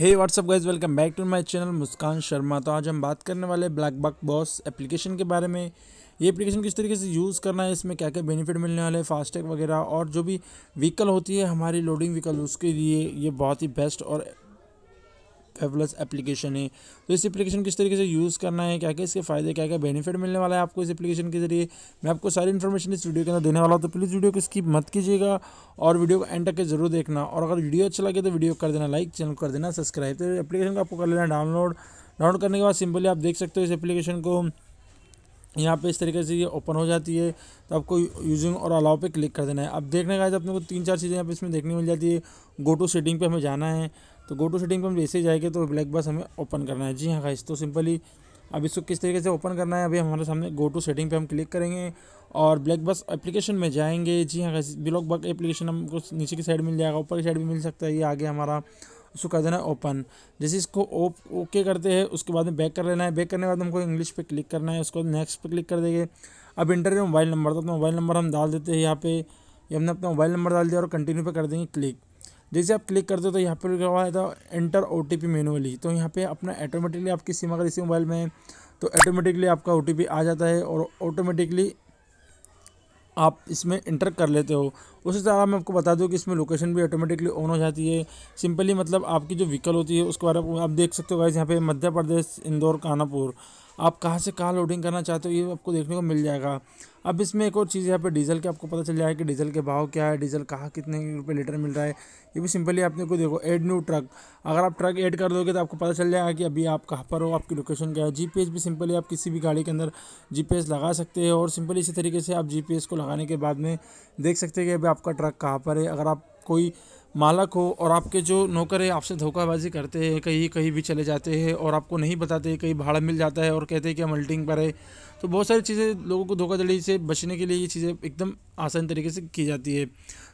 hey WhatsApp guys welcome back to my channel Muskan Sharma तो आज हम बात करने वाले ब्लैक बक बॉस एप्लीकेशन के बारे में ये एप्लीकेशन किस तरीके से यूज़ करना है इसमें क्या क्या बेनिफिट मिलने वाले फास्टैग वगैरह और जो भी व्हीकल होती है हमारी लोडिंग व्हीकल उसके लिए ये बहुत ही बेस्ट और फेवलस एप्लीकेशन है तो इस एप्लीकेशन किस तरीके से यूज़ करना है क्या क्या इसके फ़ायदे क्या क्या बेनिफिट मिलने वाला है आपको इस एप्लीकेशन के जरिए मैं आपको सारी इन्फॉर्मेशन इस वीडियो के अंदर देने वाला हूँ तो प्लीज़ वीडियो को स्किप मत कीजिएगा और वीडियो को एंड तक जरूर देखना और अगर वीडियो अच्छा लगे तो वीडियो कर देना लाइक चैनल कर देना सब्सक्राइब तो एप्लीकेशन को आपको कर लेना डाउनलोड डाउनलोड करने के बाद सिंपली आप देख सकते हो इस एप्लीकेशन को यहाँ पे इस तरीके से ये ओपन हो जाती है तो आपको यूजिंग और अलाउ पे क्लिक कर देना है अब देखने का तो अपने को तीन चार चीज़ें यहाँ पे इसमें देखने मिल जाती है गो टू सेटिंग पे हमें जाना है तो गो टू सेटिंग पर हम जैसे जाएंगे तो ब्लैक बस हमें ओपन करना है जी हाँ गाइस तो सिंपली अब इसको किस तरीके से ओपन करना है अभी हमारे सामने गो टू सेटिंग पे हम क्लिक करेंगे और ब्लैक बस एप्लीकेशन में जाएंगे जी हाँ ब्लॉक बग एप्लीकेशन हमको नीचे की साइड मिल जाएगा ऊपर की साइड भी मिल सकता है ये आगे हमारा उसको कर देना है ओपन जैसे इसको ओके करते हैं उसके बाद में बैक कर लेना है बैक करने के बाद हमको इंग्लिश पे क्लिक करना है उसके बाद नेक्स्ट पे क्लिक कर देंगे अब इंटर मोबाइल नंबर तो अपना मोबाइल नंबर हम डाल देते हैं यहाँ पे हमने अपना मोबाइल नंबर डाल दिया और कंटिन्यू पे कर देंगे क्लिक जैसे आप क्लिक करते हो तो यहाँ पर क्या हुआ था एंटर ओ टी मैनुअली तो यहाँ पे अपना ऑटोमेटिकली आपकी सिम अगर इसी मोबाइल में है तो ऑटोमेटिकली आपका ओ आ जाता है और ऑटोमेटिकली आप इसमें इंटर कर लेते हो उसी तरह मैं आपको बता दूं कि इसमें लोकेशन भी ऑटोमेटिकली ऑन हो जाती है सिंपली मतलब आपकी जो व्हीकल होती है उसके बारे में आप देख सकते हो गाइज यहाँ पे मध्य प्रदेश इंदौर कानापुर आप कहाँ से कहाँ लोडिंग करना चाहते हो ये आपको देखने को मिल जाएगा अब इसमें एक और चीज़ यहाँ पे डीजल के आपको पता चल जाएगा कि डीजल के भाव क्या है डीजल कहाँ कितने रुपये लीटर मिल रहा है ये भी सिंपली आपने को देखो एड न्यू ट्रक अगर आप ट्रक ऐड कर दोगे तो आपको पता चल जाएगा कि अभी आप कहाँ पर हो आपकी लोकेशन क्या है जी भी सिंपली आप किसी भी गाड़ी के अंदर जी लगा सकते हैं और सिंपली इसी तरीके से आप जी को लगाने के बाद में देख सकते हैं कि अभी आपका ट्रक कहाँ पर है अगर आप कोई मालक हो और आपके जो नौकर है आपसे धोखाबाजी करते हैं कहीं कहीं भी चले जाते हैं और आपको नहीं बताते कहीं भाड़ा मिल जाता है और कहते हैं कि हम अल्टिंग पर है तो बहुत सारी चीज़ें लोगों को धोखाधड़ी से बचने के लिए ये चीज़ें एकदम आसान तरीके से की जाती है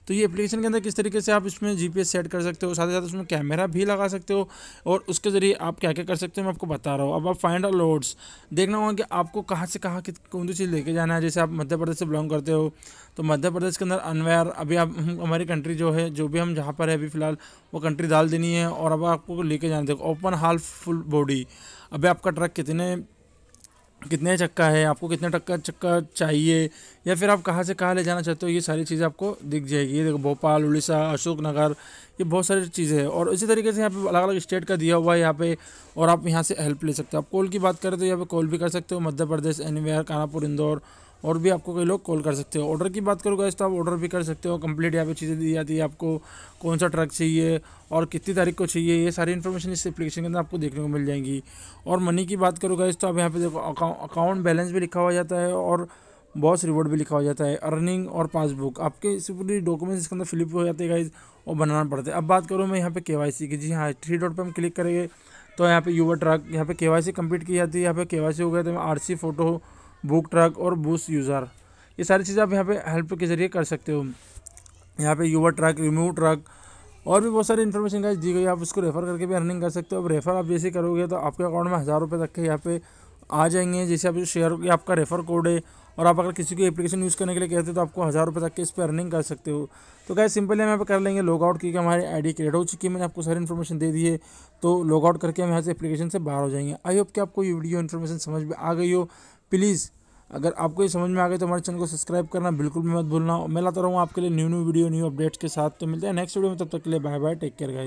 तो ये एप्लीकेशन के अंदर किस तरीके से आप इसमें जी सेट कर सकते हो साथ ही साथ उसमें कैमरा भी लगा सकते हो और उसके ज़रिए आप क्या क्या कर सकते हो मैं आपको बता रहा हूँ अब आप फाइंड आउट लोड्स देखना होगा कि आपको कहाँ से कहाँ कौन सी चीज़ लेके जाना है जैसे आप मध्य प्रदेश से बिलोंग करते हो तो मध्य प्रदेश के अंदर अनवेयर अभी आप हमारी कंट्री जो है जो भी हम जहाँ पर है अभी फ़िलहाल वो कंट्री डाल देनी है और अब आपको लेके जाना देखो ओपन हाल फुल बॉडी अभी आपका ट्रक कितने कितने चक्का है आपको कितने टक्का चक्का चाहिए या फिर आप कहाँ से कहाँ ले जाना चाहते हो ये सारी चीज़ें आपको दिख जाएगी ये देखो भोपाल उड़ीसा अशोकनगर ये बहुत सारी चीज़ें हैं और इसी तरीके से यहाँ पे अलग अलग स्टेट का दिया हुआ है यहाँ पे और आप यहाँ से हेल्प ले सकते हो आप कॉल की बात करें तो यहाँ पर कॉल भी कर सकते हो मध्य प्रदेश एनवेयर कानापुर इंदौर और भी आपको कई लोग कॉल कर सकते हो ऑर्डर की बात करूँगा तो आप ऑर्डर भी कर सकते हो कंप्लीट यहाँ पे चीज़ें दी जाती है आपको कौन सा ट्रक चाहिए और कितनी तारीख को चाहिए ये सारी इन्फॉर्मेशन इस एप्लीकेशन के अंदर आपको देखने को मिल जाएंगी और मनी की बात करूँगा तो आप यहाँ पे देखो अकाउंट बैलेंस भी लिखा हुआ जाता है और बॉस रिवॉर्ड भी लिखा हुआ जाता है अर्निंग और पासबुक आपके पूरी डॉक्यूमेंट्स इसके अंदर फिलिप हो जाते हैं गाइज और बनाना पड़ता है अब बात करूँ मैं यहाँ पे केवाईसी की जी हाँ थ्री डॉट पर हम क्लिक करेंगे तो यहाँ पे युवा ट्रक यहाँ पे केवाईसी कंप्लीट की जाती है यहाँ पे केवाईसी हो गया तो R C photo book truck और बूस यूज़र ये सारी चीज़ें आप यहाँ पे हेल्प के ज़रिए कर सकते हो यहाँ पे यूवर ट्रक रिमूव ट्रक और भी बहुत सारी इन्फॉर्मेशन गाइज दी गई आप उसको रेफ़र करके भी अर्निंग कर सकते हो अब रेफ़र आप जैसे करोगे तो आपके अकाउंट में हज़ार रुपये तक के यहाँ पे आ जाएंगे जैसे आप शेयर आपका रेफ़र कोड है और आप अगर किसी को एप्लीकेशन यूज़ करने के लिए कहते हो तो आपको हज़ार रुपये तक के इस पर अर्निंग कर सकते हो तो क्या सिंपल हम यहाँ पे कर लेंगे लॉगआउट क्योंकि हमारी आईडी क्रिएट हो चुकी है मैंने आपको सारी इन्फॉर्मेशन दे दी है तो लॉगआउट करके हम यहाँ से एप्लीकेशन से बाहर हो जाएंगे आई होप कि आपको ये वीडियो इन्फॉर्मेशन समझ में आ गई हो प्लीज़ अगर आपको ये समझ में आ गए तो हमारे चैनल को सब्सक्राइब करना बिल्कुल भी मत भूलना मैं लाता रहूँगा आपके लिए new new video new updates के साथ तो मिलते हैं नेक्स्ट वीडियो में तब तक के लिए bye bye take care guys